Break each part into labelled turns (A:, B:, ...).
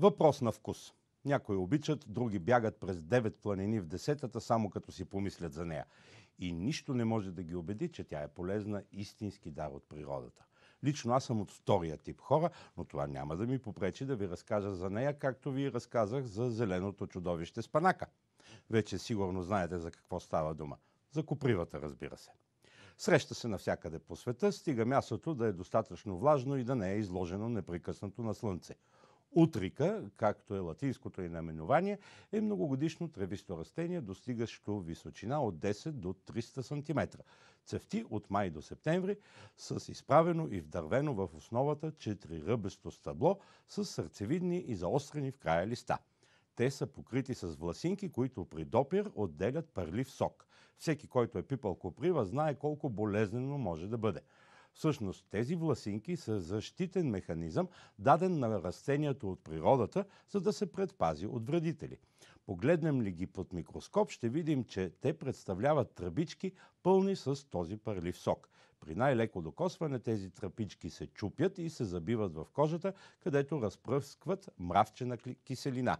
A: Въпрос на вкус. Някои обичат, други бягат през девет планини в десетата, само като си помислят за нея. И нищо не може да ги убеди, че тя е полезна истински дар от природата. Лично аз съм от втория тип хора, но това няма да ми попречи да ви разкажа за нея, както ви разказах за зеленото чудовище Спанака. Вече сигурно знаете за какво става дума. За купривата, разбира се. Среща се навсякъде по света, стига мястото да е достатъчно влажно и да не е изложено непрекъснато на слънце – Утрика, както е латинското и наименование, е многогодишно тревисто растение, достигащо височина от 10 до 300 см. Цевти от май до септември с изправено и вдървено в основата четириръбесто стъбло с сърцевидни и заострени в края листа. Те са покрити с власинки, които при допир отделят парлив сок. Всеки, който е пипал коприва, знае колко болезнено може да бъде – Всъщност тези власинки са защитен механизъм, даден на растението от природата, за да се предпази от вредители. Погледнем ли ги под микроскоп, ще видим, че те представляват тръбички, пълни с този парлив сок. При най-леко докосване тези тръпички се чупят и се забиват в кожата, където разпръскват мравчена киселина.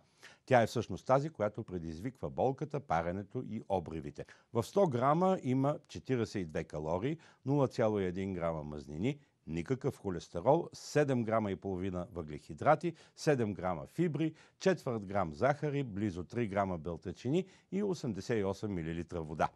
A: Тя е всъщност тази, която предизвиква болката, паренето и обривите. В 100 грама има 42 калории, 0,1 грама мазнини, никакъв холестерол, 7 грама и половина въглехидрати, 7 грама фибри, 4 грам захари, близо 3 грама белтъчини и 88 мл вода.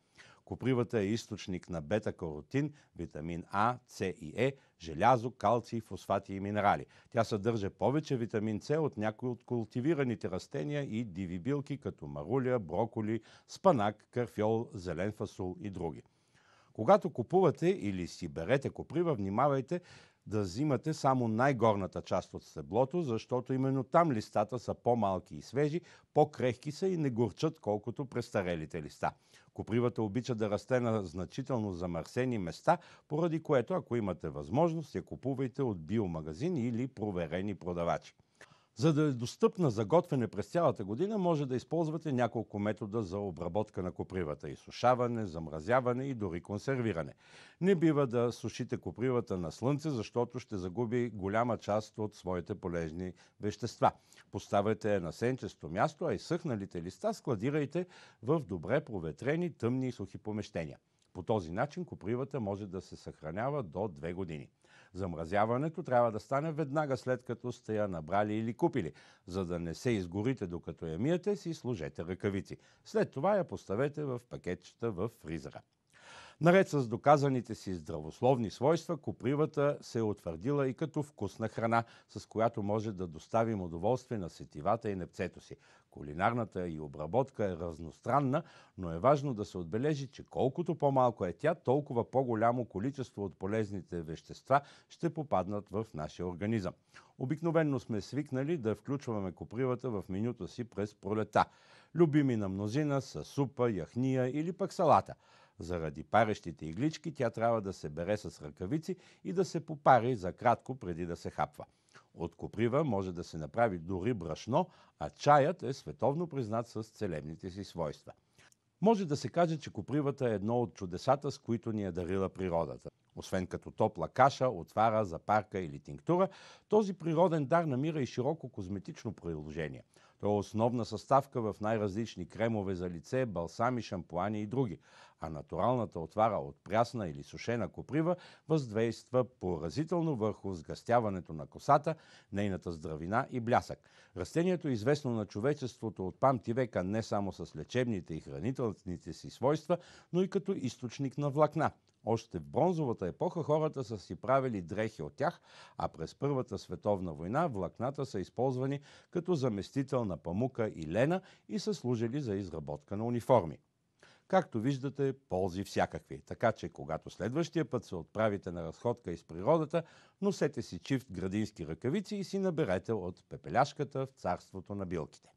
A: Копривата е източник на бета-каротин, витамин А, С и Е, желязо, калций, фосфати и минерали. Тя съдържа повече витамин С от някои от култивираните растения и диви билки, като маруля, броколи, спанак, карфиол, зелен фасул и други. Когато купувате или си берете коприва, внимавайте да взимате само най-горната част от стеблото, защото именно там листата са по-малки и свежи, по-крехки са и не горчат колкото престарелите листа. Копривата обича да расте на значително замърсени места, поради което, ако имате възможност, я купувайте от биомагазин или проверени продавачи. За да е достъпна за готвене през цялата година, може да използвате няколко метода за обработка на копривата – изсушаване, замразяване и дори консервиране. Не бива да сушите копривата на слънце, защото ще загуби голяма част от своите полезни вещества. Поставете я на сенчесто място, а изсъхналите листа складирайте в добре проветрени, тъмни и сухи помещения. По този начин копривата може да се съхранява до две години. Замразяването трябва да стане веднага след като сте я набрали или купили. За да не се изгорите докато я миете, си сложете ръкавици. След това я поставете в пакетчета в фризера. Наред с доказаните си здравословни свойства, копривата се е утвърдила и като вкусна храна, с която може да доставим удоволствие на сетивата и непцето си. Кулинарната и обработка е разностранна, но е важно да се отбележи, че колкото по-малко е тя, толкова по-голямо количество от полезните вещества ще попаднат в нашия организъм. Обикновенно сме свикнали да включваме копривата в менюто си през пролета. Любими на мнозина са супа, яхния или пък салата – заради парещите иглички тя трябва да се бере с ръкавици и да се попари за кратко преди да се хапва. От коприва може да се направи дори брашно, а чаят е световно признат с целебните си свойства. Може да се каже, че копривата е едно от чудесата, с които ни е дарила природата. Освен като топла каша, отвара, запарка или тинктура, този природен дар намира и широко козметично приложение е основна съставка в най-различни кремове за лице, балсами, шампуани и други. А натуралната отвара от прясна или сушена коприва въздейства поразително върху сгъстяването на косата, нейната здравина и блясък. Растението е известно на човечеството от памти века не само с лечебните и хранителните си свойства, но и като източник на влакна. Още в бронзовата епоха хората са си правили дрехи от тях, а през Първата световна война влакната са използвани като заместител на Диана Памука и Лена и са служили за изработка на униформи. Както виждате, ползи всякакви. Така че, когато следващия път се отправите на разходка из природата, носете си чифт градински ръкавици и си наберете от пепеляшката в царството на билките.